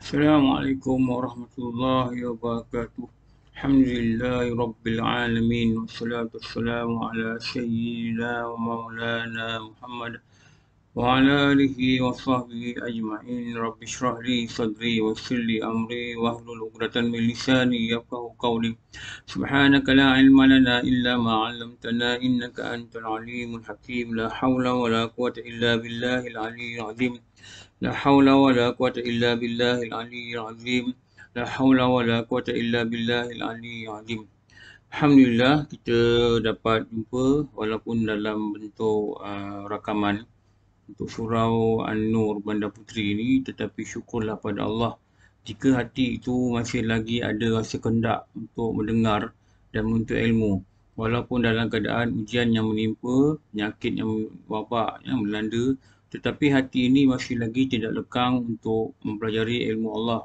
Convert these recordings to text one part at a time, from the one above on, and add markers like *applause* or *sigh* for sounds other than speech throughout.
السلام عليكم ورحمة الله وبركاته الحمد لله رب العالمين والصلاة والسلام على سيدنا ومولانا محمد وعلى آله وصحبه أجمعين رب اشرح لي صدري ويسر لي أمري واحلل عقدة من لساني يفقه قولي سبحانك لا علم لنا إلا ما علمتنا إنك أنت العليم الحكيم لا حول ولا قوة إلا بالله العلي العظيم لا حول ولا قوة إلا بالله العلي العظيم لا حول ولا قوة إلا بالله العلي العظيم Alhamdulillah kita dapat jumpa walaupun dalam bentuk uh, rakaman untuk surau An-Nur Bandar Puteri ini tetapi syukurlah pada Allah jika hati itu masih lagi ada rasa kendak untuk mendengar dan menuntut ilmu walaupun dalam keadaan ujian yang menimpa penyakit yang wabak yang melanda tetapi hati ini masih lagi tidak lekang untuk mempelajari ilmu Allah.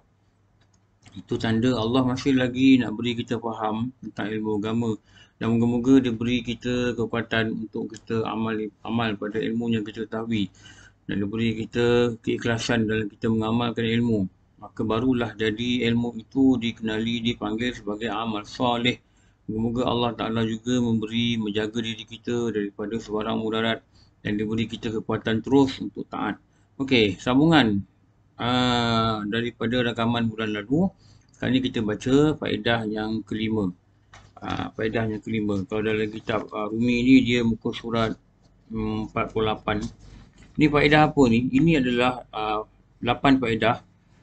Itu tanda Allah masih lagi nak beri kita faham tentang ilmu agama dan moga-moga dia beri kita kekuatan untuk kita amal amal pada ilmu yang kita ketahui dan dia beri kita keikhlasan dalam kita mengamalkan ilmu maka barulah jadi ilmu itu dikenali dipanggil sebagai amal soleh moga-moga Allah Taala juga memberi menjaga diri kita daripada sebarang mudarat dan dia beri kita kekuatan terus untuk taat. Okey, sambungan uh, daripada rakaman bulan lalu. Sekarang ni kita baca faedah yang kelima. Uh, faedah yang kelima. Kalau dalam kitab uh, Rumi ni dia muka surat um, hmm, 48. Ni faedah apa ni? Ini adalah uh, 8 faedah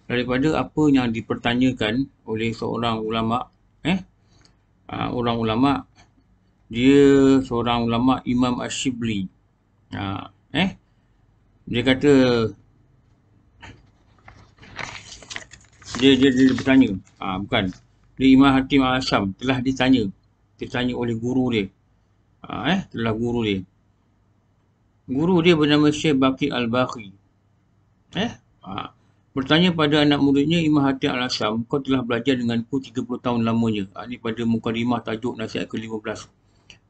daripada apa yang dipertanyakan oleh seorang ulama eh uh, orang ulama dia seorang ulama Imam Ashibli Ash Ha, eh? Dia kata dia dia, dia, dia bertanya. Ha, bukan. Dia Imam Hakim Al-Asam telah ditanya. Ditanya oleh guru dia. Ha, eh? Telah guru dia. Guru dia bernama Syekh Baki Al-Bakhi. Eh? Ha. Bertanya pada anak muridnya Imam Hakim Al-Asam, kau telah belajar denganku 30 tahun lamanya. ini pada muka Mukarimah Tajuk Nasihat ke-15.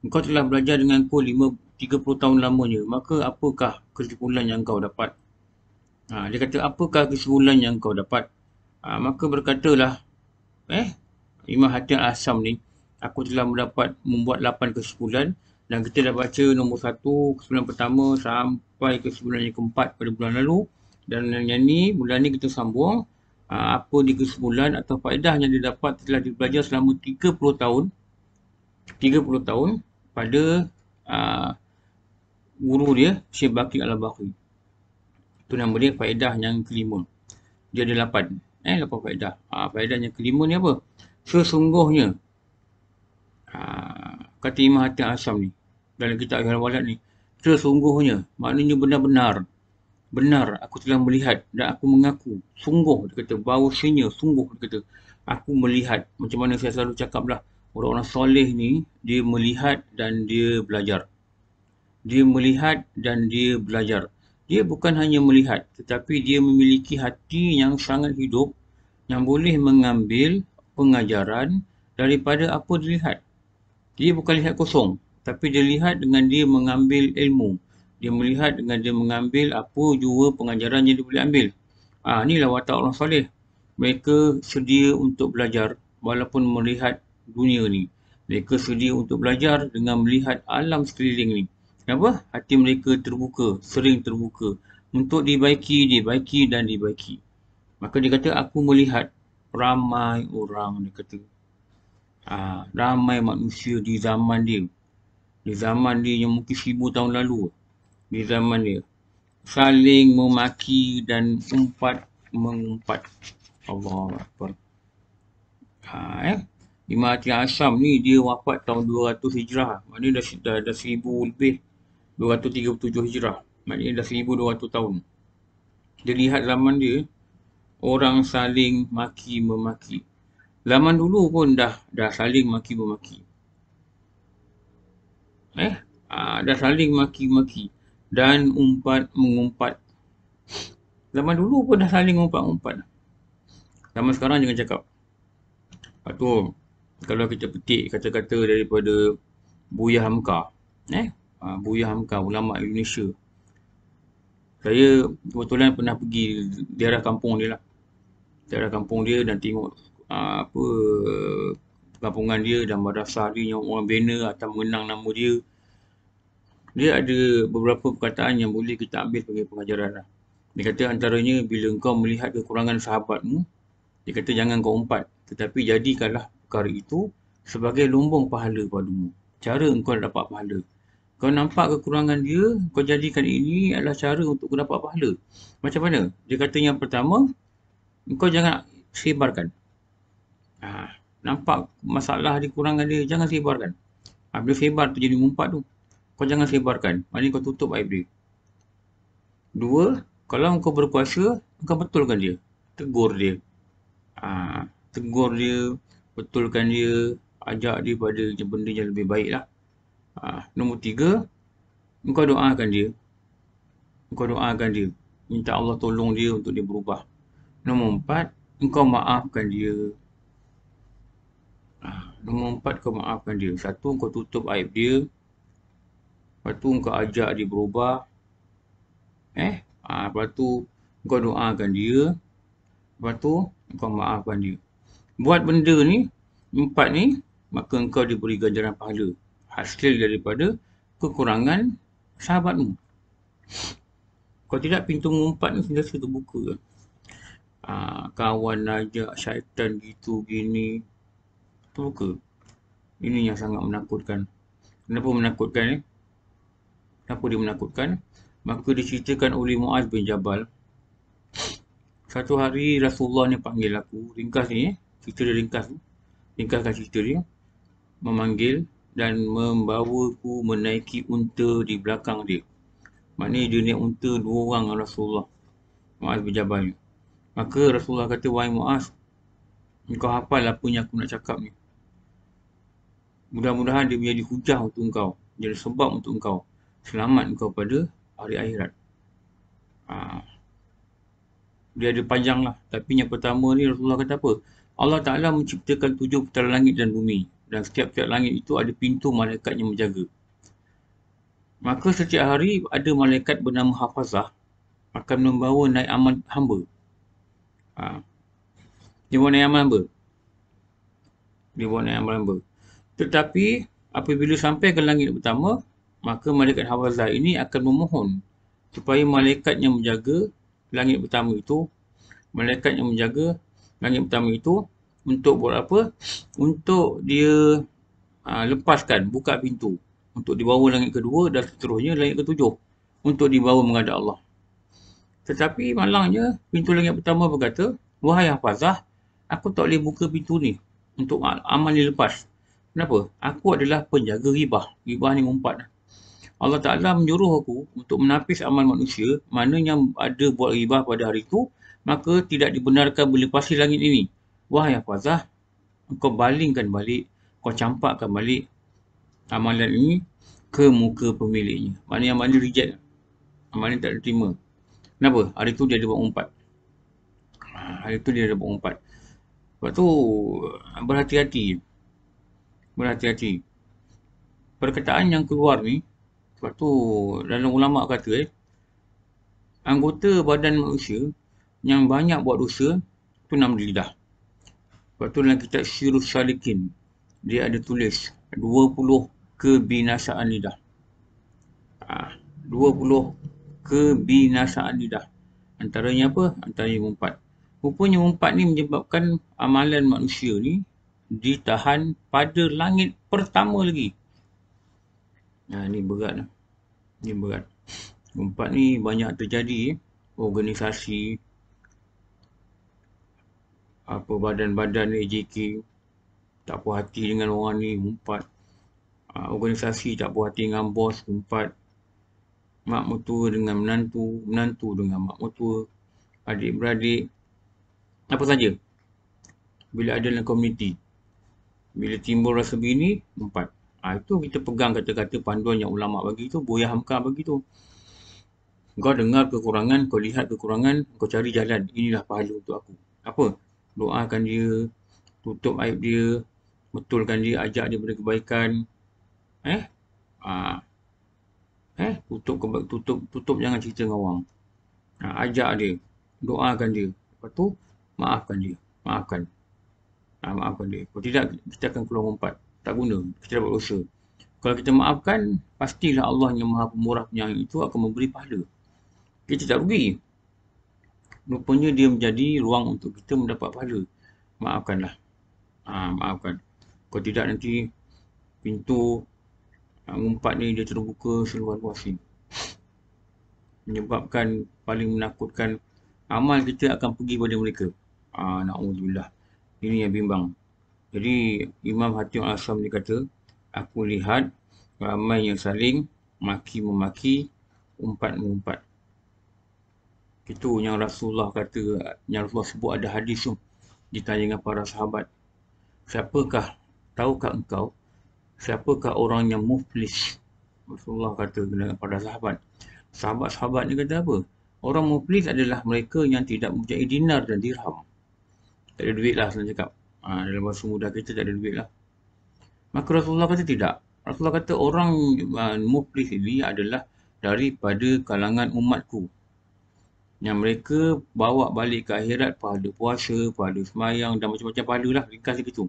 Engkau telah belajar denganku 5, 30 tahun lamanya. Maka apakah kesimpulan yang kau dapat? Ha, dia kata, apakah kesimpulan yang kau dapat? Ha, maka berkatalah, eh, Imam Hatim Asam ni, aku telah mendapat membuat 8 kesimpulan dan kita dah baca nombor 1, kesimpulan pertama sampai kesimpulan yang keempat pada bulan lalu dan yang ni, bulan ni kita sambung ha, apa di kesimpulan atau faedah yang dia dapat telah dibelajar selama 30 tahun 30 tahun pada uh, ah, guru dia Syekh Baqi Al-Baqi. Itu nama dia faedah yang kelima. Dia ada lapan. Eh, lapan faedah. Uh, faedah yang kelima ni apa? Sesungguhnya uh, kata Imam Hatim Asam ni dalam kitab Ahli Walad ni sesungguhnya maknanya benar-benar benar aku telah melihat dan aku mengaku sungguh dia kata bahawasanya sungguh dia kata aku melihat macam mana saya selalu cakaplah orang-orang soleh ni dia melihat dan dia belajar. Dia melihat dan dia belajar. Dia bukan hanya melihat tetapi dia memiliki hati yang sangat hidup yang boleh mengambil pengajaran daripada apa dilihat. Dia bukan lihat kosong tapi dia lihat dengan dia mengambil ilmu. Dia melihat dengan dia mengambil apa jua pengajaran yang dia boleh ambil. Ah ha, inilah watak orang soleh. Mereka sedia untuk belajar walaupun melihat dunia ni. Mereka sedia untuk belajar dengan melihat alam sekeliling ni. Kenapa? Hati mereka terbuka, sering terbuka untuk dibaiki, dibaiki dan dibaiki. Maka dia kata, aku melihat ramai orang, dia kata. Ha, ramai manusia di zaman dia. Di zaman dia yang mungkin sibuk tahun lalu. Di zaman dia. Saling memaki dan umpat mengumpat. Allah Akbar. Ha, eh? Imam Hati Asam ni dia wafat tahun 200 Hijrah. Maknanya dah, dah, dah 1000 lebih 237 Hijrah. Maknanya dah 1200 tahun. Dia lihat zaman dia orang saling maki memaki. Laman dulu pun dah dah saling maki memaki. Eh, Aa, ah, dah saling maki memaki dan umpat mengumpat. Laman dulu pun dah saling umpat-umpat. Laman sekarang jangan cakap. Patut kalau kita petik kata-kata daripada Buya Hamka eh ah, Buya Hamka ulama Indonesia saya kebetulan pernah pergi daerah kampung dia lah daerah kampung dia dan tengok ah, apa kampungan dia dan madrasah dia yang orang bina atau mengenang nama dia dia ada beberapa perkataan yang boleh kita ambil sebagai pengajaran lah. Dia kata antaranya, bila engkau melihat kekurangan sahabatmu, dia kata jangan kau umpat, tetapi jadikanlah perkara itu sebagai lumbung pahala padamu. Cara engkau nak dapat pahala. Kau nampak kekurangan dia, kau jadikan ini adalah cara untuk kau dapat pahala. Macam mana? Dia kata yang pertama, engkau jangan sebarkan. Ha, nampak masalah di kekurangan dia, jangan sebarkan. Ha, bila sebar tu jadi ngumpat tu. Kau jangan sebarkan. Maksudnya kau tutup aib dia. Dua, kalau engkau berkuasa, engkau betulkan dia. Tegur dia. Ha, tegur dia betulkan dia, ajak dia pada benda yang lebih baik lah. Ha, nombor tiga, engkau doakan dia. Engkau doakan dia. Minta Allah tolong dia untuk dia berubah. Nombor empat, engkau maafkan dia. Ha, nombor empat, kau maafkan dia. Satu, engkau tutup aib dia. Lepas tu, engkau ajak dia berubah. Eh, ha, lepas tu, engkau doakan dia. Lepas tu, engkau maafkan dia buat benda ni empat ni maka engkau diberi ganjaran pahala hasil daripada kekurangan sahabatmu kau tidak pintu empat ni sudah terbuka kan kawan najak syaitan gitu gini buku ini yang sangat menakutkan kenapa menakutkan ni eh? kenapa dia menakutkan maka diceritakan oleh Muaz bin Jabal satu hari Rasulullah ni panggil aku ringkas ni eh? cerita dia ringkas ringkaskan cerita dia memanggil dan membawaku menaiki unta di belakang dia maknanya dia naik unta dua orang Rasulullah Mu'az bin ni maka Rasulullah kata wahai Mu'az Engkau hafal apa yang aku nak cakap ni mudah-mudahan dia menjadi hujah untuk engkau jadi sebab untuk engkau selamat engkau pada hari akhirat ha. dia ada panjang lah tapi yang pertama ni Rasulullah kata apa Allah Ta'ala menciptakan tujuh petala langit dan bumi dan setiap petala langit itu ada pintu malaikat yang menjaga. Maka setiap hari ada malaikat bernama Hafazah akan membawa naik aman hamba. Ha. Dia bawa naik aman hamba. Dia bawa naik aman hamba. Tetapi apabila sampai ke langit pertama, maka malaikat Hafazah ini akan memohon supaya malaikat yang menjaga langit pertama itu, malaikat yang menjaga langit pertama itu untuk buat apa? Untuk dia uh, lepaskan, buka pintu untuk dibawa langit kedua dan seterusnya langit ketujuh untuk dibawa menghadap Allah. Tetapi malangnya pintu langit pertama berkata, Wahai Hafazah, aku tak boleh buka pintu ni untuk aman dilepas. Kenapa? Aku adalah penjaga ribah. Ribah ni mumpat. Allah Ta'ala menyuruh aku untuk menapis aman manusia mana yang ada buat ribah pada hari itu maka tidak dibenarkan melepasi langit ini. Wahai Fazah, engkau balingkan balik, kau campakkan balik amalan ini ke muka pemiliknya. Maknanya amalan ini reject. Amalan ini tak diterima. Kenapa? Hari tu dia ada buat umpat. Ha, hari tu dia ada buat umpat. Sebab tu berhati-hati. Berhati-hati. Perkataan yang keluar ni, sebab tu dalam ulama kata eh, anggota badan manusia yang banyak buat dosa tu nama lidah. Lepas tu dalam kitab Syirus Salikin dia ada tulis 20 kebinasaan lidah. Ah, ha, 20 kebinasaan lidah. Antaranya apa? Antaranya empat. Rupanya empat ni menyebabkan amalan manusia ni ditahan pada langit pertama lagi. Nah, ha, ni berat lah. Ni berat. Empat ni banyak terjadi. Organisasi, apa badan-badan AJK tak puas hati dengan orang ni empat uh, ah, organisasi tak puas hati dengan bos empat mak mertua dengan menantu menantu dengan mak mertua adik-beradik apa saja bila ada dalam komuniti bila timbul rasa begini empat ha, ah, itu kita pegang kata-kata panduan yang ulama bagi tu boyah hamka bagi tu kau dengar kekurangan kau lihat kekurangan kau cari jalan inilah pahala untuk aku apa doakan dia, tutup aib dia, betulkan dia, ajak dia pada kebaikan. Eh? Ha. Eh, tutup keba- tutup tutup jangan cerita dengan orang. Ha. ajak dia, doakan dia. Lepas tu maafkan dia. Maafkan. Ha. maafkan dia. Kalau tidak kita akan keluar empat. Tak guna. Kita dapat dosa. Kalau kita maafkan, pastilah Allah yang Maha Pemurah penyayang itu akan memberi pahala. Kita tak rugi rupanya dia menjadi ruang untuk kita mendapat pahala. Maafkanlah. Ha, maafkan. Kalau tidak nanti pintu ha, umpat ni dia terbuka seluar luas ni. Menyebabkan paling menakutkan amal kita akan pergi pada mereka. Ah, ha, na'udzubillah. Ini yang bimbang. Jadi Imam Hatim Al-Assam dia kata, Aku lihat ramai yang saling maki memaki umpat mengumpat. Itu yang Rasulullah kata, yang Rasulullah sebut ada hadis tu. Ditanya dengan para sahabat. Siapakah, tahukah engkau, siapakah orang yang muflis? Rasulullah kata dengan para sahabat. Sahabat-sahabat ni kata apa? Orang muflis adalah mereka yang tidak mempunyai dinar dan dirham. Tak ada duit lah, senang cakap. Ha, dalam bahasa muda kita tak ada duit lah. Maka Rasulullah kata tidak. Rasulullah kata orang uh, muflis ini adalah daripada kalangan umatku yang mereka bawa balik ke akhirat pahala puasa, pahala semayang dan macam-macam pahala lah ringkas itu.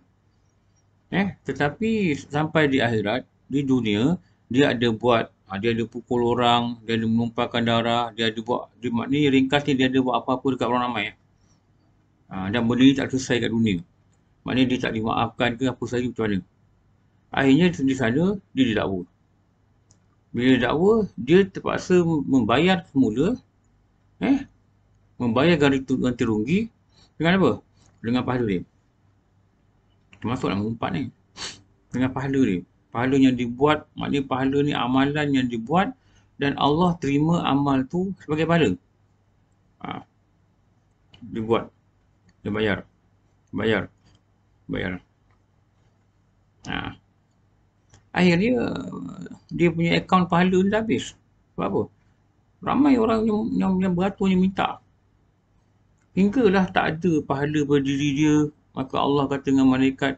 Eh, tetapi sampai di akhirat, di dunia, dia ada buat, ah, dia ada pukul orang, dia ada menumpahkan darah, dia ada buat, dia maknanya ringkas ni dia ada buat apa-apa dekat orang ramai. Eh? Ah, dan benda ni tak selesai kat dunia. Maknanya dia tak dimaafkan ke apa sahaja macam mana. Akhirnya di sana, dia didakwa. Bila dakwa, dia terpaksa membayar semula eh membayar ganti, ganti rugi dengan apa? Dengan pahala dia. Termasuk nombor empat ni. Dengan pahala dia. Pahala yang dibuat, maknanya pahala ni amalan yang dibuat dan Allah terima amal tu sebagai pahala. Ha. Dibuat. Dia bayar. Bayar. Bayar. Ha. Akhirnya, dia punya akaun pahala ni dah habis. Sebab apa? Ramai orang yang, yang, yang beratur ni minta. Hinggalah tak ada pahala berdiri dia. Maka Allah kata dengan malaikat,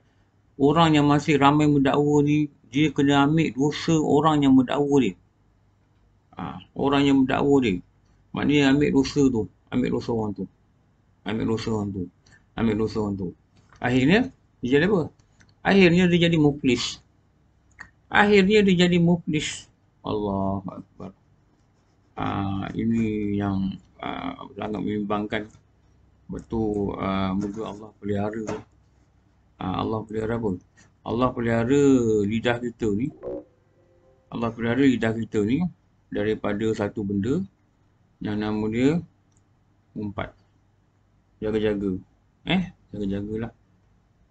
orang yang masih ramai mendakwa ni, dia kena ambil dosa orang yang mendakwa dia. Ha, orang yang mendakwa dia. Maknanya ambil dosa tu. Ambil dosa orang tu. Ambil dosa orang tu. Ambil dosa orang tu. Akhirnya, dia jadi apa? Akhirnya dia jadi muklis, Akhirnya dia jadi muklis, Allah Akbar uh, ini yang uh, ah, sangat membimbangkan betul ah, moga uh, Allah pelihara uh, Allah pelihara pun. Allah pelihara lidah kita ni Allah pelihara lidah kita ni daripada satu benda yang nama dia umpat jaga-jaga eh jaga-jagalah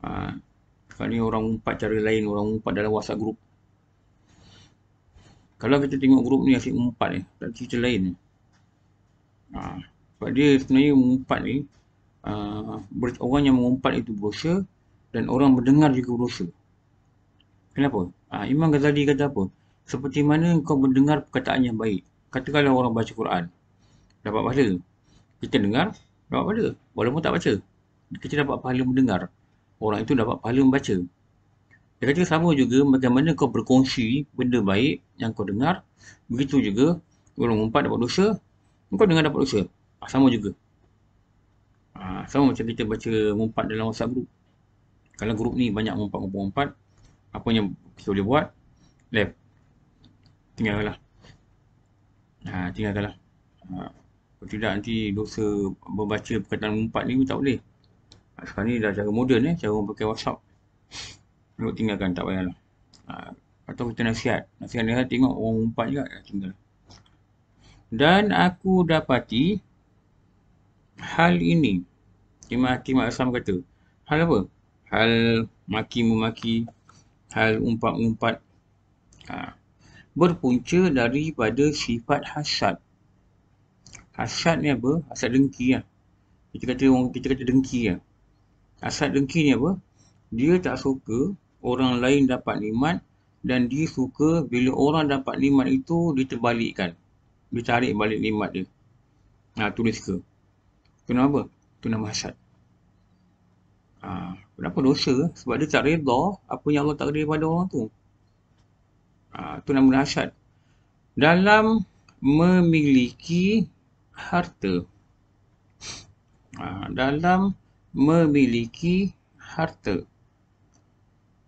uh, sekarang ni orang umpat cara lain orang umpat dalam whatsapp group kalau kita tengok grup ni asyik empat ni, tak cerita lain ni. Ha, sebab dia sebenarnya mengumpat ni, uh, orang yang mengumpat itu brosur dan orang mendengar juga brosur. Kenapa? Ha, Imam Ghazali kata apa? Seperti mana kau mendengar perkataan yang baik. Katakanlah orang baca Quran. Dapat pahala. Kita dengar, dapat pahala. Walaupun tak baca. Kita dapat pahala mendengar. Orang itu dapat pahala membaca. Dia kata sama juga bagaimana kau berkongsi benda baik yang kau dengar. Begitu juga kalau mengumpat dapat dosa, kau dengar dapat dosa. Ah, sama juga. Ah, sama macam kita baca mengumpat dalam WhatsApp group. Kalau grup ni banyak mengumpat-mengumpat, apa yang kita boleh buat? Left. Tinggalkanlah. Ha, tinggalkanlah. Ha, tidak nanti dosa membaca perkataan mengumpat ni pun tak boleh. Sekarang ni dah cara moden eh, cara orang pakai WhatsApp. Lalu tinggalkan tak payahlah. Ha, atau kita nasihat. Nasihat dia tengok orang umpat juga dah tinggal. Dan aku dapati hal ini. Timah-timah Asam kata. Hal apa? Hal maki-memaki. Hal umpat-umpat. Ha, berpunca daripada sifat hasad. Hasad ni apa? Hasad dengki lah. Kita kata, kita kata dengki lah. Hasad dengki ni apa? Dia tak suka orang lain dapat nikmat dan dia suka bila orang dapat nikmat itu diterbalikkan. dicari balik nikmat dia. Ha, tulis ke, Tu nama apa? Tu nama hasad. Ha, kenapa dosa? Sebab dia tak reda apa yang Allah tak reda pada orang tu. Ha, tu nama hasad. Dalam memiliki harta. Ha, dalam memiliki harta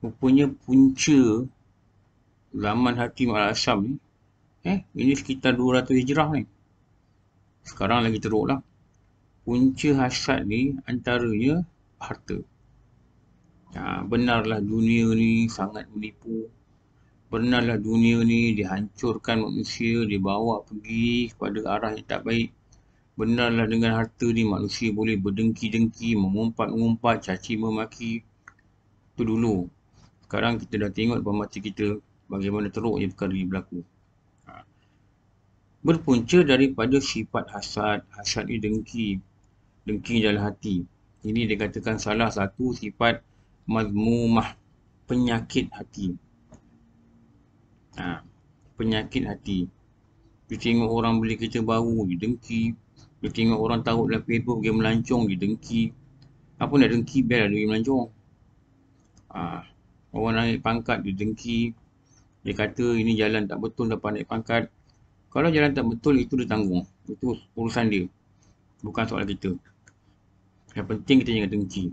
rupanya punca zaman Hakim Al-Asam ni eh, ini sekitar 200 hijrah ni sekarang lagi teruk lah punca hasad ni antaranya harta ya, benarlah dunia ni sangat menipu benarlah dunia ni dihancurkan manusia dibawa pergi kepada arah yang tak baik benarlah dengan harta ni manusia boleh berdengki-dengki mengumpat-ngumpat caci memaki tu dulu sekarang kita dah tengok depan mata kita bagaimana teruknya perkara ini berlaku. Ha. Berpunca daripada sifat hasad. Hasad ni dengki. Dengki dalam hati. Ini dikatakan salah satu sifat mazmumah. Penyakit hati. Ha. Penyakit hati. Dia tengok orang beli kereta baru, dia dengki. Dia tengok orang taruh dalam paper pergi melancong, dia dengki. Apa nak dengki, biarlah dia melancong. Ha. Orang naik pangkat dia dengki. Dia kata ini jalan tak betul dapat naik pangkat. Kalau jalan tak betul itu dia tanggung. Itu urusan dia. Bukan soal kita. Yang penting kita jangan dengki.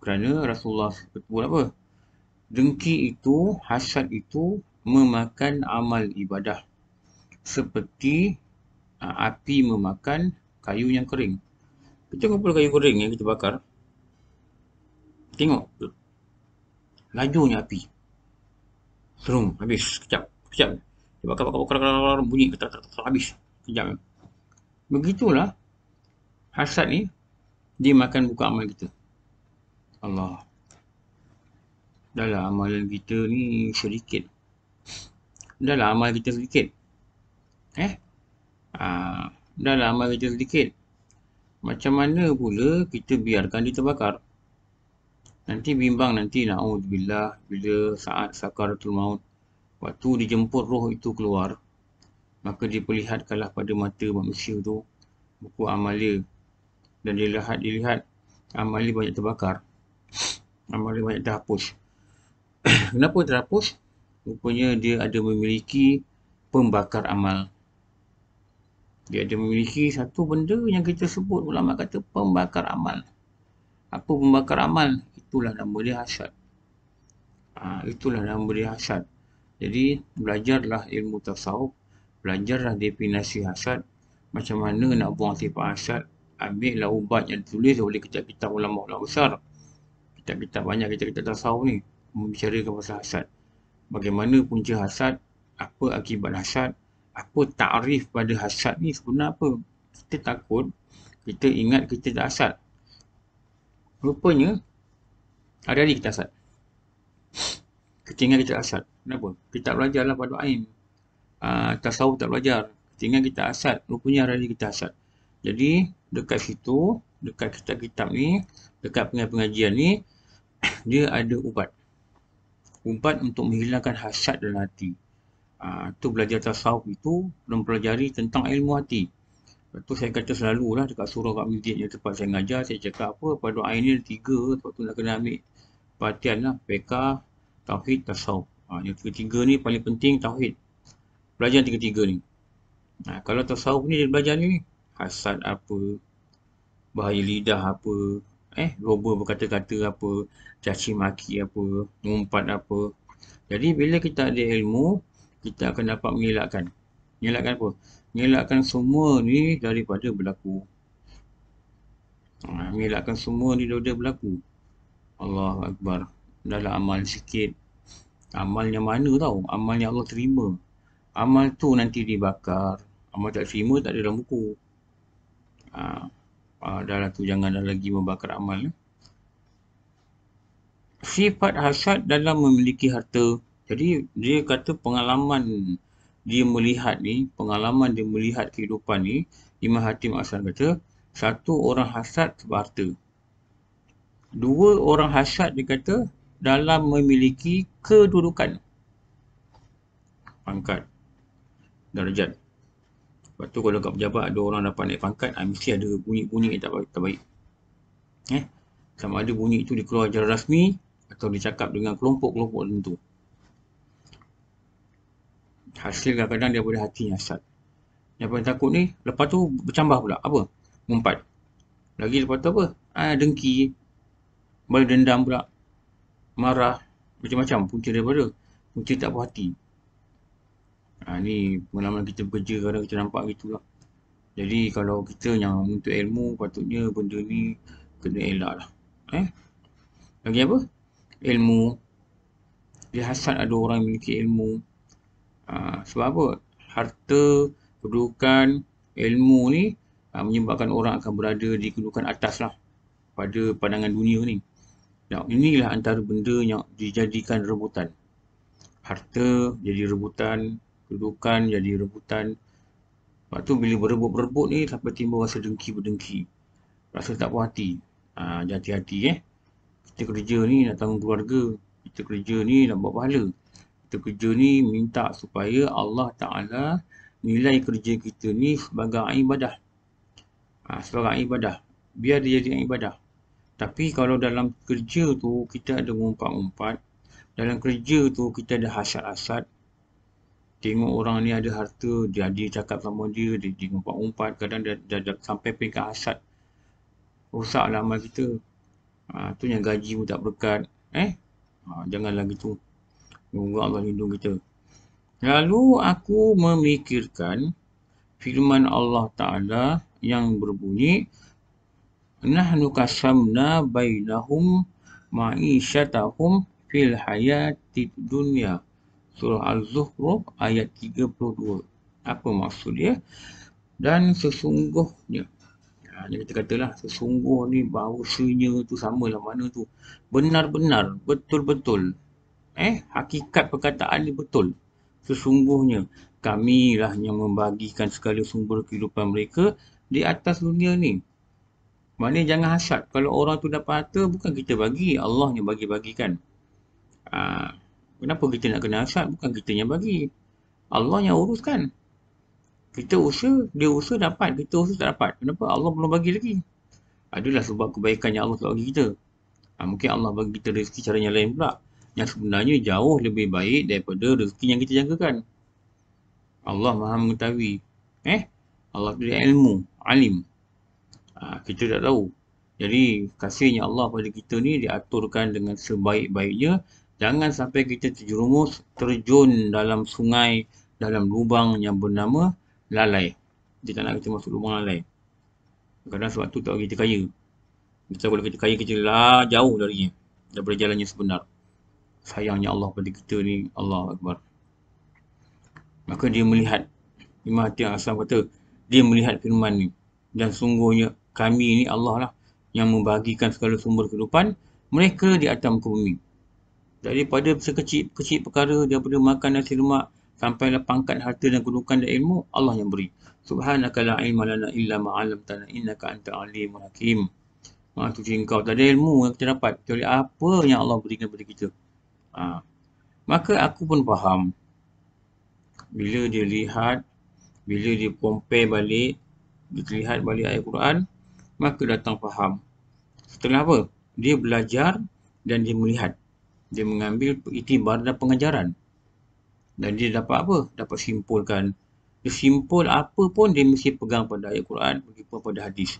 Kerana Rasulullah sebut apa? Dengki itu, hasad itu memakan amal ibadah. Seperti uh, api memakan kayu yang kering. Kita kumpul kayu kering yang kita bakar. Tengok lajunya api terung habis kecap, kecap. dia bakar bakar bakar bakar bunyi kata kata habis kejap begitulah hasad ni dia makan buka amal kita Allah dahlah amalan kita ni sedikit Dahlah amal kita sedikit eh ah dalam amal kita sedikit macam mana pula kita biarkan dia terbakar Nanti bimbang nanti na'udzubillah bila saat sakaratul maut waktu dijemput roh itu keluar maka diperlihatkanlah pada mata manusia itu buku amali dan dilihat dilihat amali banyak terbakar *sniffs* amali banyak terhapus *clears throat* kenapa terhapus rupanya dia ada memiliki pembakar amal dia ada memiliki satu benda yang kita sebut ulama kata pembakar amal apa pembakar amal itulah nama dia hasad ha, itulah nama dia hasad jadi belajarlah ilmu tasawuf belajarlah definisi hasad macam mana nak buang sifat hasad ambillah ubat yang ditulis oleh kitab-kitab ulama-ulama besar kitab-kitab banyak kitab-kitab tasawuf ni membicarakan pasal hasad bagaimana punca hasad apa akibat hasad apa takrif pada hasad ni sebenarnya apa kita takut kita ingat kita tak hasad Rupanya Hari-hari kita asat Ketinggian kita asat Kenapa? Kita tak belajar lah pada Ain uh, ah, Tasawuf tak belajar Ketinggian kita asat Rupanya hari-hari kita asat Jadi Dekat situ Dekat kitab-kitab ni Dekat pengajian-pengajian ni *coughs* Dia ada ubat Ubat untuk menghilangkan hasad dalam hati ah, Itu uh, belajar tasawuf itu Mempelajari tentang ilmu hati Lepas tu saya kata selalu lah dekat surau kat masjid yang tempat saya ngajar, saya cakap apa, pada doa ini ada tiga, sebab tu nak kena ambil perhatian lah, PK, Tauhid, Tasawuf. Ha, yang ketiga ni paling penting Tauhid. Belajar tiga-tiga ni. Ha, kalau Tasawuf ni dia belajar ni, hasad apa, bahaya lidah apa, eh, roba berkata-kata apa, caci maki apa, ngumpat apa. Jadi bila kita ada ilmu, kita akan dapat mengelakkan. Mengelakkan apa? Ngelakkan semua ni daripada berlaku. Ha, ngelakkan semua ni daripada berlaku. Allah Akbar. Dalam amal sikit. Amalnya mana tau? Amalnya Allah terima. Amal tu nanti dibakar. Amal tak terima tak ada dalam buku. Ha, ha dalam tu jangan lagi membakar amal. Eh? Sifat hasad dalam memiliki harta. Jadi dia kata pengalaman dia melihat ni, pengalaman dia melihat kehidupan ni, Imam Hatim Asal kata, satu orang hasad sebab Dua orang hasad dia kata, dalam memiliki kedudukan. Pangkat. Darjat. Lepas tu kalau kat pejabat ada orang dapat naik pangkat, ah, mesti ada bunyi-bunyi yang tak baik. Tak baik. Eh? Sama ada bunyi itu dikeluarkan secara rasmi atau dicakap dengan kelompok-kelompok tertentu. -kelompok hasil kadang-kadang daripada hati yang sesat. Yang paling takut ni, lepas tu bercambah pula. Apa? Mumpat. Lagi lepas tu apa? Ah, dengki. Balik dendam pula. Marah. Macam-macam punca daripada. Punca tak puas hati. Ha, ni pengalaman kita bekerja kadang kita nampak gitu lah. Jadi kalau kita yang untuk ilmu, patutnya benda ni kena elak lah. Eh? Lagi apa? Ilmu. Dia hasad ada orang yang memiliki ilmu. Ha, sebab apa? Harta, kedudukan, ilmu ni ha, menyebabkan orang akan berada di kedudukan atas lah pada pandangan dunia ni. Dan inilah antara benda yang dijadikan rebutan. Harta jadi rebutan, kedudukan jadi rebutan. Lepas tu bila berebut-berebut ni sampai timbul rasa dengki-berdengki. Rasa tak puas hati. Ha, jati hati eh. Kita kerja ni nak tanggung keluarga. Kita kerja ni nak buat pahala kita kerja ni minta supaya Allah Ta'ala nilai kerja kita ni sebagai ibadah. Ha, sebagai ibadah. Biar dia jadi ibadah. Tapi kalau dalam kerja tu kita ada mengumpat-umpat, dalam kerja tu kita ada hasad-hasad, tengok orang ni ada harta, jadi cakap sama dia, dia, dia mengumpat-umpat, kadang dah, dah, dah sampai pegang hasad. Rusaklah amal kita. Ha, tu yang gaji pun tak berkat. Eh? Ha, jangan lagi tu. Moga Allah lindung kita. Lalu aku memikirkan firman Allah Ta'ala yang berbunyi Nahnu kasamna bainahum ma'isyatahum fil hayati dunya. Surah Al-Zuhruf ayat 32. Apa maksud dia? Dan sesungguhnya. Ya, kita katalah sesungguh ni bahawasanya tu samalah mana tu. Benar-benar, betul-betul. Eh, hakikat perkataan dia betul. Sesungguhnya kami lah yang membagikan segala sumber kehidupan mereka di atas dunia ni. Mana jangan hasad. Kalau orang tu dapat harta, bukan kita bagi. Allah yang bagi-bagikan. Ha, kenapa kita nak kena hasad? Bukan kita yang bagi. Allah yang uruskan. Kita usaha, dia usaha dapat. Kita usaha tak dapat. Kenapa? Allah belum bagi lagi. Adalah sebab kebaikan yang Allah tak bagi kita. Ha, mungkin Allah bagi kita rezeki cara yang lain pula yang sebenarnya jauh lebih baik daripada rezeki yang kita jangkakan. Allah maha mengetahui. Eh? Allah tu ilmu. Alim. Ha, kita tak tahu. Jadi kasihnya Allah pada kita ni diaturkan dengan sebaik-baiknya. Jangan sampai kita terjerumus, terjun dalam sungai, dalam lubang yang bernama lalai. Dia tak nak kita masuk lubang lalai. Kadang-kadang sebab tu tak kita kaya. Kita boleh kita kaya, kita lah jauh darinya. Daripada jalannya sebenar sayangnya Allah pada kita ni Allah Akbar maka dia melihat Imam Hati yang Aslam kata dia melihat firman ni dan sungguhnya kami ni Allah lah yang membagikan segala sumber kehidupan mereka di atas muka bumi daripada sekecil-kecil perkara daripada makan nasi lemak sampai lah pangkat harta dan kedudukan dan ilmu Allah yang beri subhanaka la ilma lana illa ma 'allamtana innaka anta alimul hakim Maksudnya engkau tak ada ilmu yang kita dapat kecuali apa yang Allah berikan kepada kita ha. maka aku pun faham bila dia lihat bila dia compare balik dia lihat balik ayat Quran maka datang faham setelah apa? dia belajar dan dia melihat dia mengambil itibar dan pengajaran dan dia dapat apa? dapat simpulkan dia simpul apa pun dia mesti pegang pada ayat Quran pergi pada hadis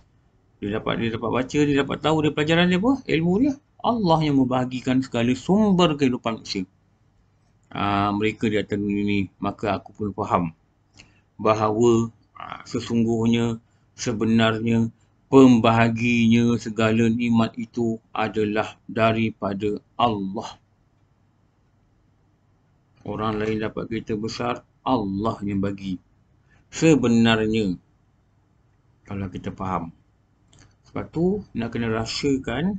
dia dapat dia dapat baca dia dapat tahu dia pelajaran dia apa ilmu dia Allah yang membahagikan segala sumber kehidupan manusia. Ha, mereka di atas ini, maka aku pun faham bahawa ha, sesungguhnya sebenarnya pembahaginya segala nikmat itu adalah daripada Allah. Orang lain dapat kereta besar, Allah yang bagi. Sebenarnya, kalau kita faham. Sebab tu, nak kena rasakan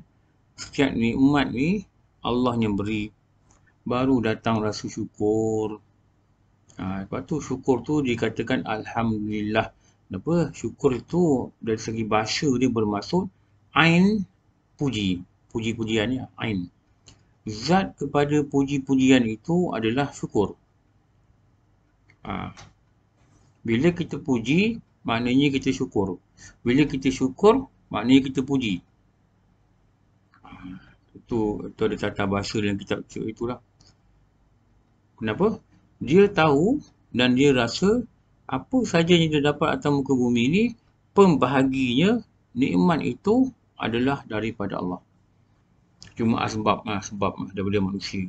setiap umat ni Allah yang beri baru datang rasa syukur ha, lepas tu syukur tu dikatakan Alhamdulillah apa syukur tu dari segi bahasa dia bermaksud Ain puji puji-pujiannya Ain zat kepada puji-pujian itu adalah syukur ha, bila kita puji maknanya kita syukur bila kita syukur maknanya kita puji itu itu ada tata bahasa dalam kitab cuk itulah kenapa dia tahu dan dia rasa apa saja yang dia dapat atas muka bumi ini pembahaginya nikmat itu adalah daripada Allah cuma asbab ah sebab daripada manusia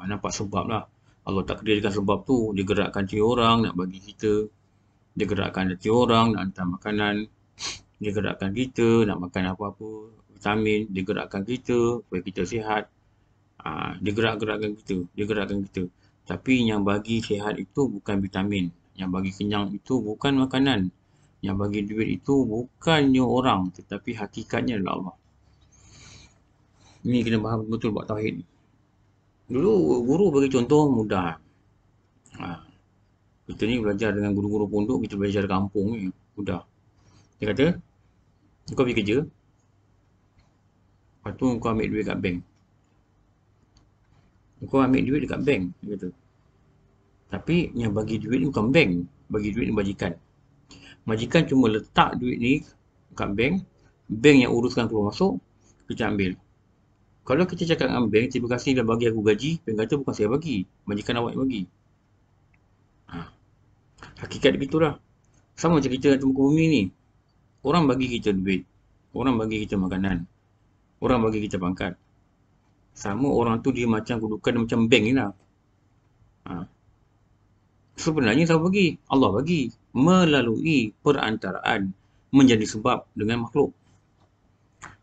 ah, nampak sebab lah Allah tak takdirkan sebab tu dia gerakkan tiada orang nak bagi kita dia gerakkan tiada orang nak hantar makanan dia gerakkan kita nak makan apa-apa vitamin, dia gerakkan kita, supaya kita sihat. Ha, dia gerak-gerakkan kita, dia gerakkan kita. Tapi yang bagi sihat itu bukan vitamin. Yang bagi kenyang itu bukan makanan. Yang bagi duit itu bukannya orang, tetapi hakikatnya adalah Allah. Ini kena faham betul buat tauhid. Dulu guru bagi contoh mudah. Ha. Kita ni belajar dengan guru-guru pondok, kita belajar kampung ni. Mudah. Dia kata, kau pergi kerja, Lepas tu kau ambil duit kat bank. Kau ambil duit dekat bank gitu. Tapi yang bagi duit ni bukan bank, bagi duit ni majikan. Majikan cuma letak duit ni kat bank, bank yang uruskan keluar masuk, kita ambil. Kalau kita cakap dengan bank, terima kasih dah bagi aku gaji, bank kata bukan saya bagi, majikan awak yang bagi. Ha. Hakikat begitulah. Sama macam kita dalam bumi ni. Orang bagi kita duit. Orang bagi kita makanan orang bagi kita pangkat. Sama orang tu dia macam kedudukan macam bank ni lah. Ha. Sebenarnya siapa bagi? Allah bagi. Melalui perantaraan menjadi sebab dengan makhluk.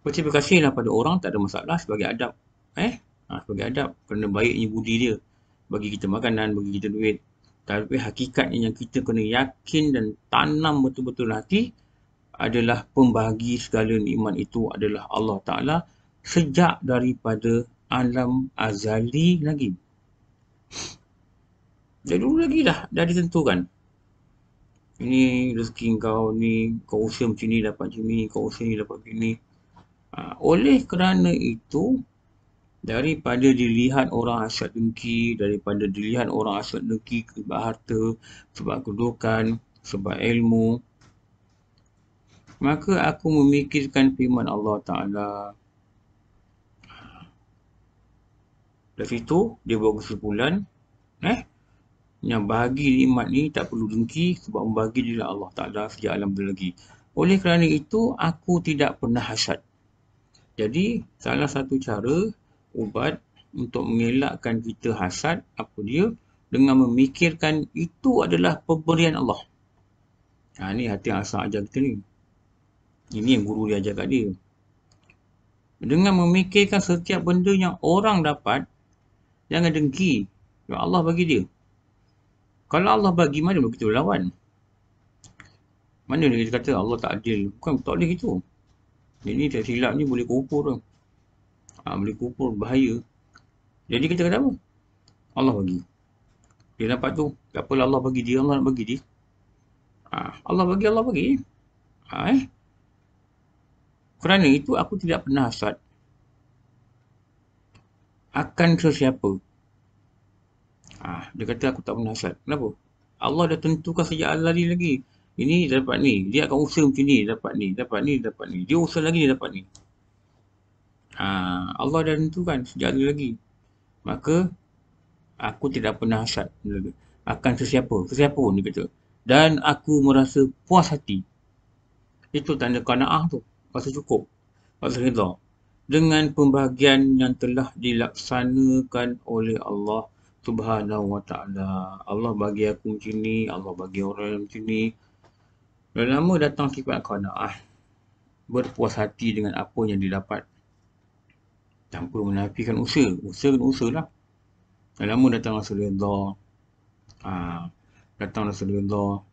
Berterima lah pada orang tak ada masalah sebagai adab. Eh? Ha, sebagai adab kerana baiknya budi dia. Bagi kita makanan, bagi kita duit. Tapi hakikatnya yang kita kena yakin dan tanam betul-betul hati adalah pembagi segala nikmat itu adalah Allah Ta'ala sejak daripada alam azali lagi. Dari dulu lagi dah, dah ditentukan. Ini rezeki kau ni, kau usia macam ni dapat macam ni, kau usia ni dapat macam ni. Ha, oleh kerana itu, daripada dilihat orang asyik dengki, daripada dilihat orang asyik dengki sebab harta, sebab kedudukan, sebab ilmu, maka aku memikirkan firman Allah Ta'ala. Lepas itu, dia buat kesimpulan, eh, yang bahagi nikmat ni tak perlu dengki sebab membagi diri Allah Ta'ala sejak alam dulu lagi. Oleh kerana itu, aku tidak pernah hasad. Jadi, salah satu cara ubat untuk mengelakkan kita hasad, apa dia? Dengan memikirkan itu adalah pemberian Allah. Ha, ni hati asal ajar kita ni. Ini yang guru dia ajar kat dia. Dengan memikirkan setiap benda yang orang dapat, jangan dengki. Yang Allah bagi dia. Kalau Allah bagi, mana boleh lawan? Mana dia kata Allah tak adil? Bukan tak boleh gitu. Jadi tak silap ni boleh kukur. Ha, boleh kukur, bahaya. Jadi kita kata apa? Allah bagi. Dia dapat tu. Tak apalah Allah bagi dia, Allah nak bagi dia. Ha, Allah bagi, Allah bagi. Ha, eh? Kerana itu aku tidak pernah hasad akan sesiapa. Ah, ha, dia kata aku tak pernah hasad. Kenapa? Allah dah tentukan sejak Allah ni lagi. Ini dapat ni. Dia akan usaha macam ni. Dapat ni. Dapat ni. Dapat ni. Dia usaha lagi dia dapat ni. Ha, Allah dah tentukan sejak Allah lagi. Maka aku tidak pernah hasad akan sesiapa. Sesiapa pun dia kata. Dan aku merasa puas hati. Itu tanda kanaah tu masa cukup, masa rida dengan pembahagian yang telah dilaksanakan oleh Allah Subhanahu Wa Taala. Allah bagi aku macam ni, Allah bagi orang yang macam ni. Dah lama datang sifat qanaah. Berpuas hati dengan apa yang didapat. Tanpa menafikan usaha, usaha kena usahalah. Dah lama datang rasa Ha, datang rasa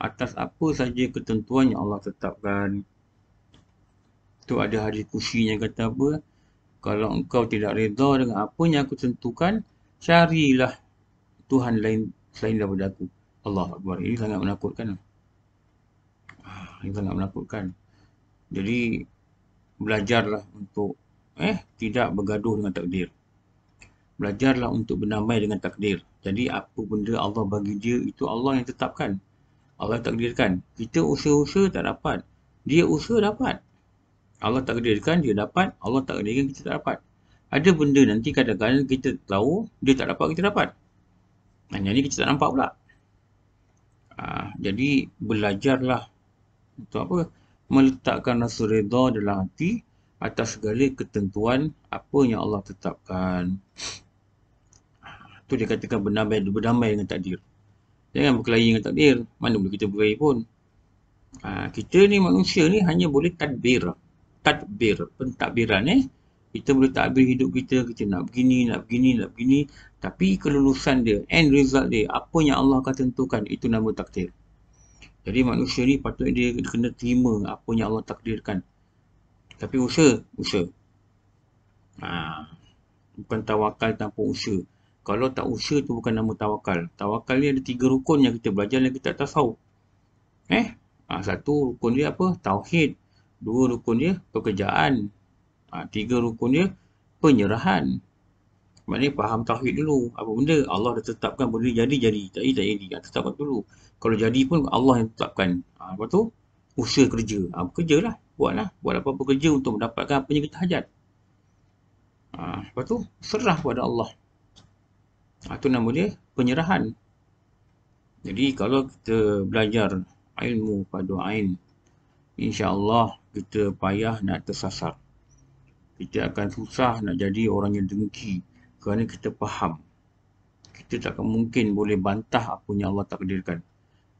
atas apa saja ketentuan yang Allah tetapkan tu ada hadis kushi yang kata apa kalau engkau tidak reda dengan apa yang aku tentukan carilah Tuhan lain selain daripada aku Allah Akbar ini sangat menakutkan ah, ini sangat menakutkan jadi belajarlah untuk eh tidak bergaduh dengan takdir belajarlah untuk berdamai dengan takdir jadi apa benda Allah bagi dia itu Allah yang tetapkan Allah takdirkan kita usaha-usaha tak dapat dia usaha dapat Allah tak takdirkan dia dapat, Allah tak takdirkan kita tak dapat. Ada benda nanti kadang-kadang kita tahu dia tak dapat kita dapat. Hanya ni kita tak nampak pula. Ha, jadi belajarlah untuk apa? Meletakkan rasa reda dalam hati atas segala ketentuan apa yang Allah tetapkan. Tu dia katakan berdamai, berdamai dengan takdir. Jangan berkelahi dengan takdir. Mana boleh kita berkelahi pun. Ha, kita ni manusia ni hanya boleh tadbir tadbir pentadbiran ni eh? kita boleh tadbir hidup kita kita nak begini nak begini nak begini tapi kelulusan dia end result dia apa yang Allah akan tentukan itu nama takdir jadi manusia ni patut dia kena terima apa yang Allah takdirkan tapi usaha usaha ha. bukan tawakal tanpa usaha kalau tak usaha tu bukan nama tawakal tawakal ni ada tiga rukun yang kita belajar dan kita tak tahu eh ha, satu rukun dia apa tauhid Dua rukun dia pekerjaan. Ha, tiga rukun dia penyerahan. Maknanya faham tauhid dulu. Apa benda Allah dah tetapkan benda jadi jadi. Tak jadi tak jadi. Ha, tetapkan dulu. Kalau jadi pun Allah yang tetapkan. Ha, lepas tu usaha kerja. Ha, kerja lah. Buatlah. Buat apa-apa kerja untuk mendapatkan apa yang kita hajat. Ha, lepas tu serah kepada Allah. Ha, tu nama dia penyerahan. Jadi kalau kita belajar ilmu pada ain Allah kita payah nak tersasar. Kita akan susah nak jadi orang yang dengki kerana kita faham. Kita tak akan mungkin boleh bantah apa yang Allah takdirkan.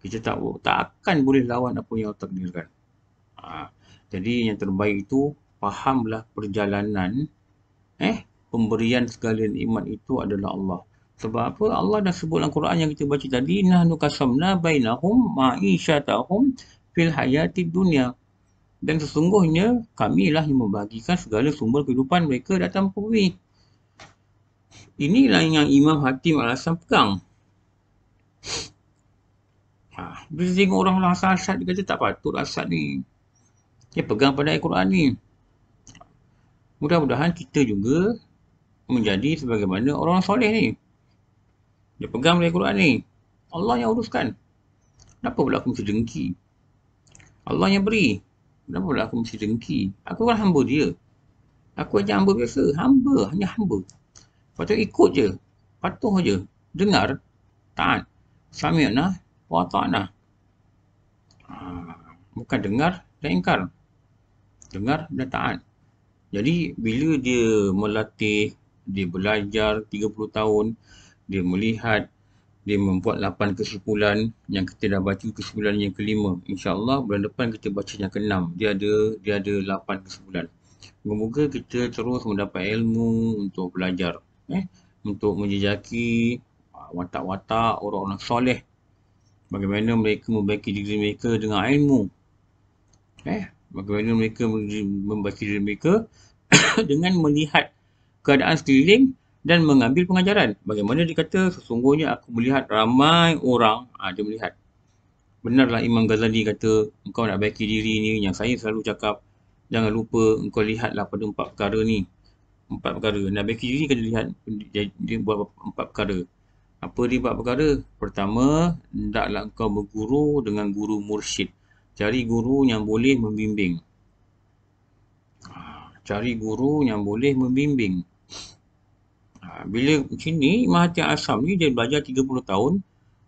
Kita tak tak akan boleh lawan apa yang Allah takdirkan. Ha. Jadi yang terbaik itu fahamlah perjalanan eh pemberian segala iman itu adalah Allah. Sebab apa? Allah dah sebut dalam Quran yang kita baca tadi, nahnu kasamna bainahum ma'isyatahum fil hayati dunya dan sesungguhnya kamilah yang membagikan segala sumber kehidupan mereka datang bumi. Inilah yang Imam Hatim Al-Hassan pegang. Ha, dia tengok orang lah asal-asal, dia kata tak patut asal ni. Dia pegang pada Al-Quran ni. Mudah-mudahan kita juga menjadi sebagaimana orang soleh ni. Dia pegang pada Al-Quran ni. Allah yang uruskan. Kenapa pula aku mesti dengki? Allah yang beri. Kenapa pula aku mesti dengki? Aku kan hamba dia. Aku hanya hamba biasa. Hamba, hanya hamba. Lepas tu ikut je. Patuh je. Dengar. Taat. Samiana, wa ta'na. Ha, bukan dengar dan ingkar. Dengar dan taat. Jadi, bila dia melatih, dia belajar 30 tahun, dia melihat dia membuat 8 kesimpulan yang kita dah baca kesimpulan yang kelima insyaallah bulan depan kita baca yang keenam dia ada dia ada 8 kesimpulan semoga kita terus mendapat ilmu untuk belajar eh untuk menjejaki ah, watak-watak orang-orang soleh bagaimana mereka membaiki diri mereka dengan ilmu eh bagaimana mereka membaiki diri mereka *coughs* dengan melihat keadaan sekeliling dan mengambil pengajaran. Bagaimana dia kata sesungguhnya aku melihat ramai orang, ha, dia melihat. Benarlah Imam Ghazali kata engkau nak baiki diri ni yang saya selalu cakap jangan lupa engkau lihatlah pada empat perkara ni. Empat perkara. Nak baiki diri kena lihat dia, dia buat empat perkara. Apa dia buat perkara? Pertama, hendaklah engkau berguru dengan guru mursyid. Cari guru yang boleh membimbing. Ah, cari guru yang boleh membimbing. Ha, bila macam ni, Mahathir Asam ni dia belajar 30 tahun,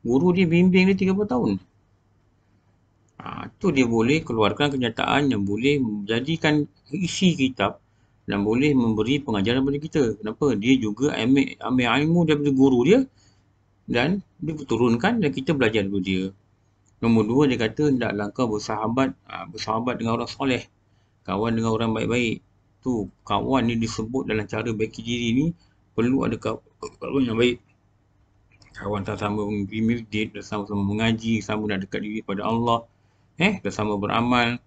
guru dia bimbing dia 30 tahun. Ha, tu dia boleh keluarkan kenyataan yang boleh menjadikan isi kitab dan boleh memberi pengajaran kepada kita. Kenapa? Dia juga ambil, ambil ilmu daripada guru dia dan dia turunkan dan kita belajar dulu dia. Nombor dua dia kata nak langkah bersahabat ha, bersahabat dengan orang soleh. Kawan dengan orang baik-baik. Tu kawan ni disebut dalam cara baik diri ni perlu ada kawan yang baik kawan tak sama pergi masjid sama-sama mengaji sama nak dekat diri pada Allah eh tak sama beramal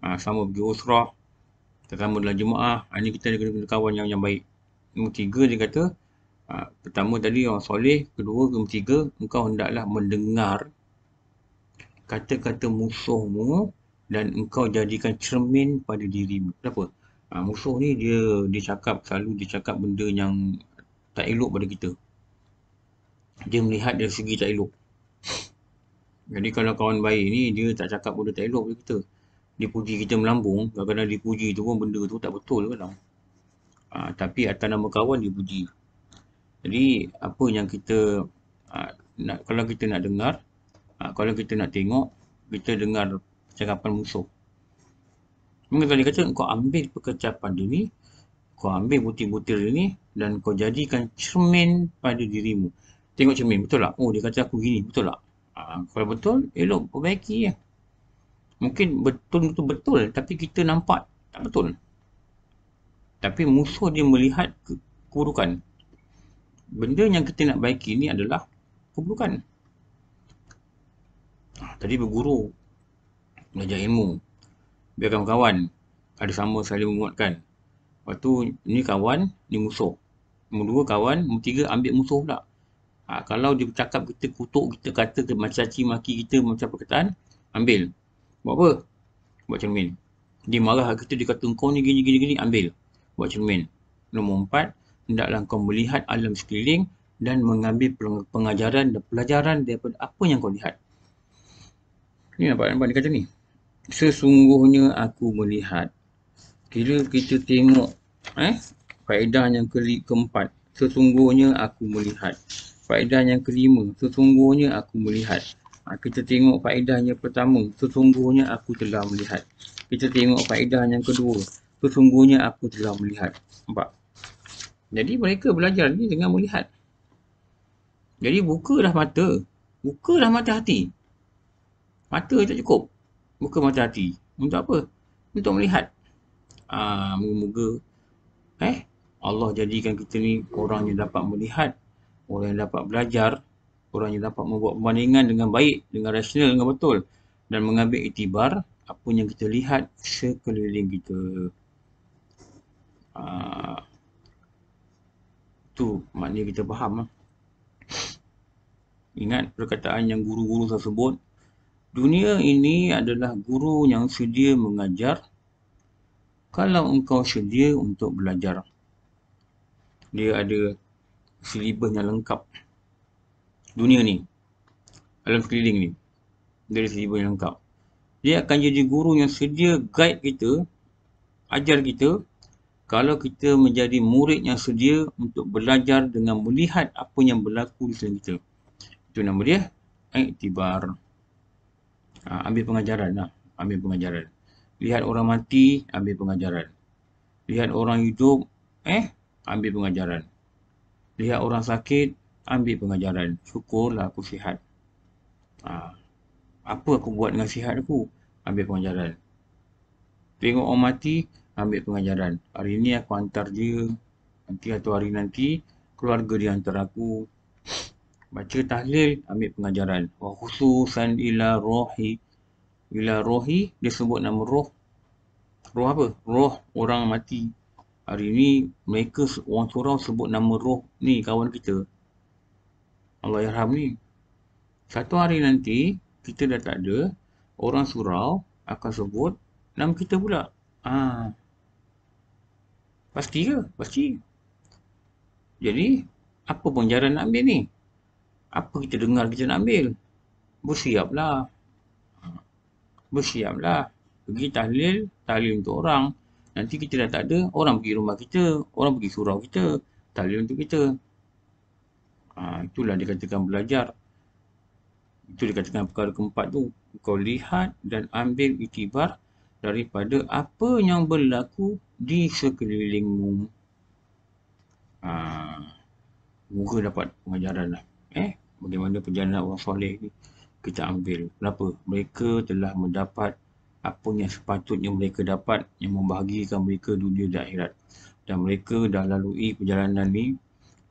ha, sama pergi usrah sama dalam jemaah ha, ini kita ada kena, kawan yang yang baik nombor tiga dia kata ha, pertama tadi orang soleh kedua nombor tiga engkau hendaklah mendengar kata-kata musuhmu dan engkau jadikan cermin pada dirimu. Kenapa? Ha, musuh ni dia dia cakap selalu dia cakap benda yang tak elok pada kita dia melihat dari segi tak elok jadi kalau kawan baik ni dia tak cakap benda tak elok pada kita dia puji kita melambung kadang-kadang dia puji tu pun benda tu tak betul kadang ha, ah, tapi atas nama kawan dia puji jadi apa yang kita ha, nak, kalau kita nak dengar ha, kalau kita nak tengok kita dengar percakapan musuh Mungkin tadi kata, kau ambil perkecapan dia ni, kau ambil butir-butir ni dan kau jadikan cermin pada dirimu. Tengok cermin, betul tak? Oh, dia kata aku gini, betul tak? Ha, kalau betul, elok, perbaiki ya. Mungkin betul betul betul tapi kita nampak tak betul. Tapi musuh dia melihat ke- keburukan. Benda yang kita nak baiki ni adalah keburukan. Ha, tadi berguru, belajar ilmu, biarkan kawan, ada sama saling menguatkan. Lepas tu ni kawan, ni musuh. Nombor dua kawan, nombor tiga ambil musuh pula. Ha, kalau dia bercakap kita kutuk, kita kata ke macam maki kita macam perkataan, ambil. Buat apa? Buat cermin. Dia marah kita, dia kata kau ni gini, gini, gini, ambil. Buat cermin. Nombor empat, hendaklah kau melihat alam sekeliling dan mengambil pengajaran dan pelajaran daripada apa yang kau lihat. Ni nampak, nampak dia kata ni. Sesungguhnya aku melihat Kira kita tengok eh faedah yang ke keempat. Sesungguhnya aku melihat. Faedah yang kelima. Sesungguhnya aku melihat. Ha, kita tengok faedah yang pertama. Sesungguhnya aku telah melihat. Kita tengok faedah yang kedua. Sesungguhnya aku telah melihat. Nampak? Jadi mereka belajar ni dengan melihat. Jadi bukalah mata. Bukalah mata hati. Mata tak cukup. Buka mata hati. Untuk apa? Untuk melihat. Ah, moga-moga eh Allah jadikan kita ni orang yang dapat melihat, orang yang dapat belajar, orang yang dapat membuat perbandingan dengan baik, dengan rasional, dengan betul dan mengambil itibar apa yang kita lihat sekeliling kita. Aa, ah, tu maknanya kita faham lah. Ingat perkataan yang guru-guru saya sebut Dunia ini adalah guru yang sedia mengajar kalau engkau sedia untuk belajar dia ada silibus yang lengkap dunia ni alam sekeliling ni dia ada silibus yang lengkap dia akan jadi guru yang sedia guide kita ajar kita kalau kita menjadi murid yang sedia untuk belajar dengan melihat apa yang berlaku di sekeliling kita itu nama dia iktibar ha, ambil pengajaran lah ambil pengajaran Lihat orang mati, ambil pengajaran. Lihat orang hidup, eh, ambil pengajaran. Lihat orang sakit, ambil pengajaran. Syukurlah aku sihat. Ha. Apa aku buat dengan sihat aku? Ambil pengajaran. Tengok orang mati, ambil pengajaran. Hari ini aku hantar dia. Nanti atau hari nanti, keluarga dia hantar aku. Baca tahlil, ambil pengajaran. Wa khususan ila rohi. Bila rohi, dia sebut nama roh. Roh apa? Roh orang mati. Hari ni, mereka orang surau sebut nama roh ni kawan kita. Allah Yarham ni. Satu hari nanti, kita dah tak ada, orang surau akan sebut nama kita pula. Ha. Pasti ke? Pasti. Jadi, apa pun jalan nak ambil ni? Apa kita dengar kita nak ambil? Bersiaplah bersiaplah Pergi tahlil, tahlil untuk orang. Nanti kita dah tak ada, orang pergi rumah kita, orang pergi surau kita, tahlil untuk kita. Ha, itulah dikatakan belajar. Itu dikatakan perkara keempat tu. Kau lihat dan ambil itibar daripada apa yang berlaku di sekelilingmu. Ha, moga dapat pengajaran lah. Eh, bagaimana perjalanan orang soleh ni kita ambil. Kenapa? Mereka telah mendapat apa yang sepatutnya mereka dapat yang membahagikan mereka dunia dan akhirat. Dan mereka dah lalui perjalanan ni,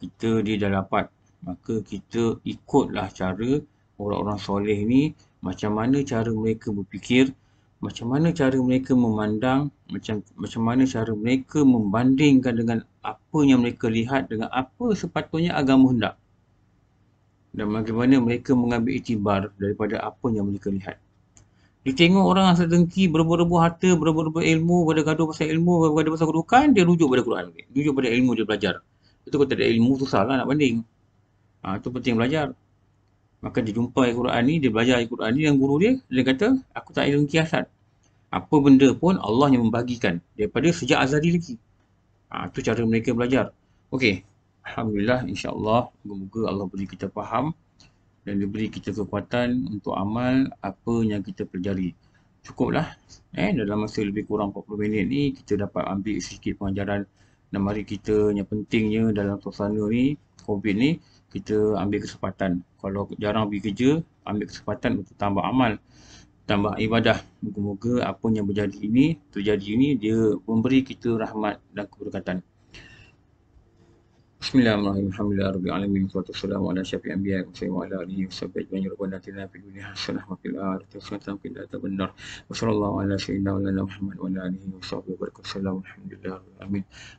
kita dia dah dapat. Maka kita ikutlah cara orang-orang soleh ni, macam mana cara mereka berfikir, macam mana cara mereka memandang, macam macam mana cara mereka membandingkan dengan apa yang mereka lihat dengan apa sepatutnya agama hendak dan bagaimana mereka mengambil itibar daripada apa yang mereka lihat. Dia tengok orang asal dengki, berebut-rebut harta, berebut-rebut ilmu, pada gaduh pasal ilmu, pada pasal kedudukan, dia rujuk pada Quran. Dia rujuk pada ilmu dia belajar. Itu kalau tak ada ilmu, susah lah nak banding. Ha, itu penting belajar. Maka dia jumpa ayat Quran ni, dia belajar ayat Quran ni, yang guru dia, dia kata, aku tak ada dengki asal. Apa benda pun Allah yang membagikan daripada sejak azali lagi. Ha, itu cara mereka belajar. Okey, Alhamdulillah insyaAllah Moga-moga Allah beri kita faham Dan beri kita kekuatan untuk amal Apa yang kita pelajari Cukuplah eh, Dalam masa lebih kurang 40 minit ni Kita dapat ambil sedikit pengajaran Dan mari kita yang pentingnya dalam suasana ni COVID ni Kita ambil kesempatan Kalau jarang pergi kerja Ambil kesempatan untuk tambah amal Tambah ibadah Moga-moga apa yang berjadi ini Terjadi ini Dia memberi kita rahmat dan keberkatan Bismillahirrahmanirrahim.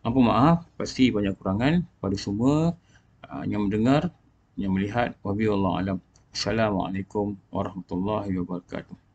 Ampun ya maaf, pasti banyak kurangan pada semua ah, yang mendengar, yang melihat. Wabiyallahu alam. Assalamualaikum warahmatullahi wabarakatuh.